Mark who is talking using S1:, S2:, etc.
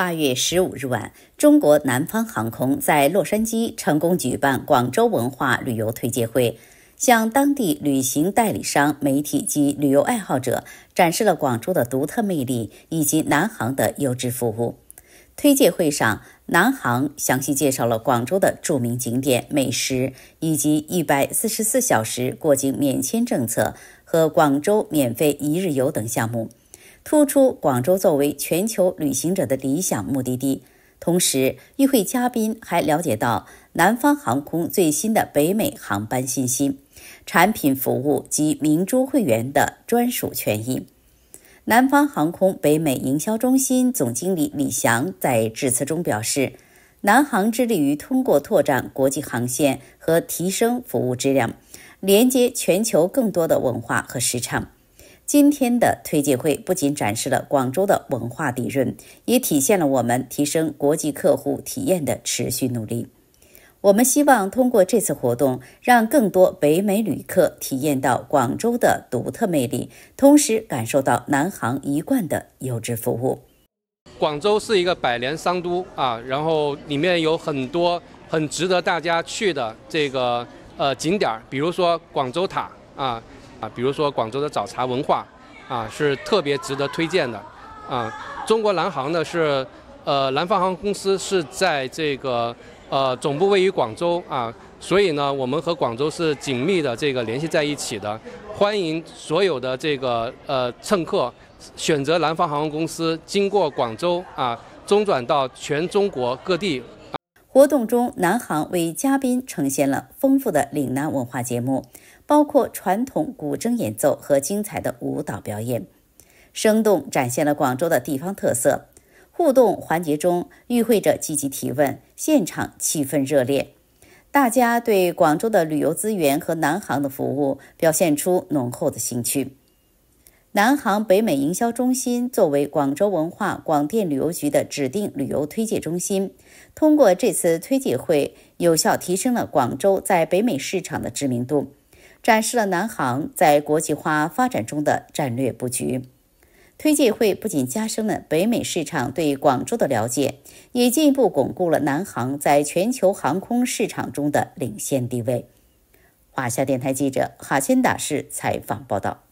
S1: 八月十五日晚，中国南方航空在洛杉矶成功举办广州文化旅游推介会，向当地旅行代理商、媒体及旅游爱好者展示了广州的独特魅力以及南航的优质服务。推介会上，南航详细介绍了广州的著名景点、美食，以及一百四十四小时过境免签政策和广州免费一日游等项目。突出广州作为全球旅行者的理想目的地。同时，与会嘉宾还了解到南方航空最新的北美航班信息、产品服务及明珠会员的专属权益。南方航空北美营销中心总经理李翔在致辞中表示，南航致力于通过拓展国际航线和提升服务质量，连接全球更多的文化和市场。今天的推介会不仅展示了广州的文化底蕴，也体现了我们提升国际客户体验的持续努力。我们希望通过这次活动，让更多北美旅客体验到广州的独特魅力，同时感受到南航一贯的优质服务。
S2: 广州是一个百年商都啊，然后里面有很多很值得大家去的这个呃景点儿，比如说广州塔啊。啊，比如说广州的早茶文化，啊，是特别值得推荐的。啊，中国南航呢是，呃，南方航空公司是在这个呃总部位于广州啊，所以呢我们和广州是紧密的这个联系在一起的。欢迎所有的这个呃乘客选择南方航空公司经过广州啊中转到全中国各地。
S1: 活动中，南航为嘉宾呈现了丰富的岭南文化节目，包括传统古筝演奏和精彩的舞蹈表演，生动展现了广州的地方特色。互动环节中，与会者积极提问，现场气氛热烈，大家对广州的旅游资源和南航的服务表现出浓厚的兴趣。南航北美营销中心作为广州文化广电旅游局的指定旅游推介中心，通过这次推介会，有效提升了广州在北美市场的知名度，展示了南航在国际化发展中的战略布局。推介会不仅加深了北美市场对广州的了解，也进一步巩固了南航在全球航空市场中的领先地位。华夏电台记者哈钦达是采访报道。